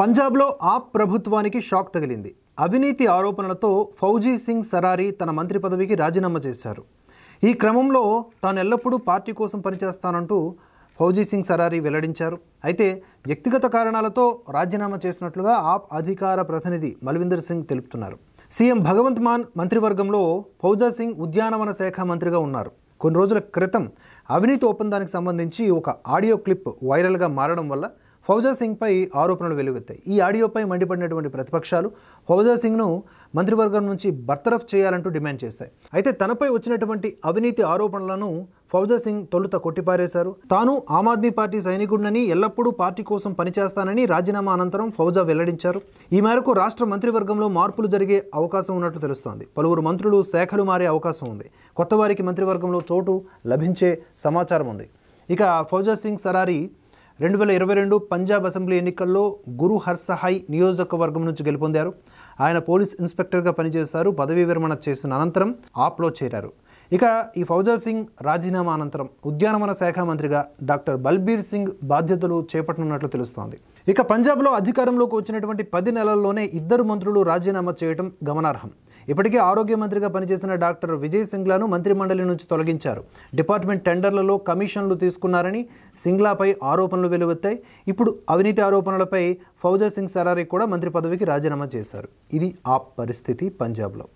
పంజాబ్లో ఆప్ ప్రభుత్వానికి షాక్ తగిలింది అవినీతి ఆరోపణలతో ఫౌజీ సింగ్ సరారి తన మంత్రి పదవికి రాజీనామా చేశారు ఈ క్రమంలో తాను ఎల్లప్పుడూ పార్టీ కోసం పనిచేస్తానంటూ ఫౌజీ సింగ్ సరారి వెల్లడించారు అయితే వ్యక్తిగత కారణాలతో రాజీనామా చేసినట్లుగా ఆప్ అధికార ప్రతినిధి మల్వీందర్ సింగ్ తెలుపుతున్నారు సీఎం భగవంత్ మాన్ మంత్రివర్గంలో ఫౌజా సింగ్ ఉద్యానవన శాఖ మంత్రిగా ఉన్నారు కొన్ని రోజుల క్రితం అవినీతి ఒప్పందానికి సంబంధించి ఒక ఆడియో క్లిప్ వైరల్గా మారడం వల్ల ఫౌజా సింగ్పై ఆరోపణలు వెలువెత్తాయి ఈ ఆడియోపై మండిపడినటువంటి ప్రతిపక్షాలు ఫౌజా సింగ్ను మంత్రివర్గం నుంచి బర్తరఫ్ చేయాలంటూ డిమాండ్ చేశాయి అయితే తనపై వచ్చినటువంటి అవినీతి ఆరోపణలను ఫౌజా సింగ్ తొలుత కొట్టిపారేశారు తాను ఆమ్ ఆద్మీ పార్టీ సైనికుడినని ఎల్లప్పుడూ పార్టీ కోసం పనిచేస్తానని రాజీనామా అనంతరం ఫౌజా వెల్లడించారు ఈ మేరకు రాష్ట్ర మంత్రివర్గంలో మార్పులు జరిగే అవకాశం ఉన్నట్లు తెలుస్తోంది పలువురు మంత్రులు శాఖలు మారే అవకాశం ఉంది కొత్తవారికి మంత్రివర్గంలో చోటు లభించే సమాచారం ఉంది ఇక ఫౌజా సింగ్ సరారీ రెండు వేల ఇరవై రెండు పంజాబ్ అసెంబ్లీ ఎన్నికల్లో గురు హర్సహాయ్ నియోజకవర్గం నుంచి గెలుపొందారు ఆయన పోలీస్ ఇన్స్పెక్టర్గా పనిచేశారు పదవీ విరమణ చేసిన అనంతరం ఆప్లో చేరారు ఇక ఈ ఫౌజా సింగ్ రాజీనామా అనంతరం ఉద్యానవన శాఖ మంత్రిగా డాక్టర్ బల్బీర్ సింగ్ బాధ్యతలు చేపట్టనున్నట్లు తెలుస్తోంది ఇక పంజాబ్లో అధికారంలోకి వచ్చినటువంటి పది నెలల్లోనే ఇద్దరు మంత్రులు రాజీనామా చేయడం గమనార్హం ఇప్పటికే ఆరోగ్య మంత్రిగా పనిచేసిన డాక్టర్ విజయ్ సింగ్లాను మంత్రి మండలి నుంచి తొలగించారు డిపార్ట్మెంట్ టెండర్లలో కమిషన్లు తీసుకున్నారని సింగ్లాపై ఆరోపణలు వెలువెత్తాయి ఇప్పుడు అవినీతి ఆరోపణలపై ఫౌజా సింగ్ సరారీ కూడా మంత్రి పదవికి రాజీనామా చేశారు ఇది ఆ పరిస్థితి పంజాబ్లో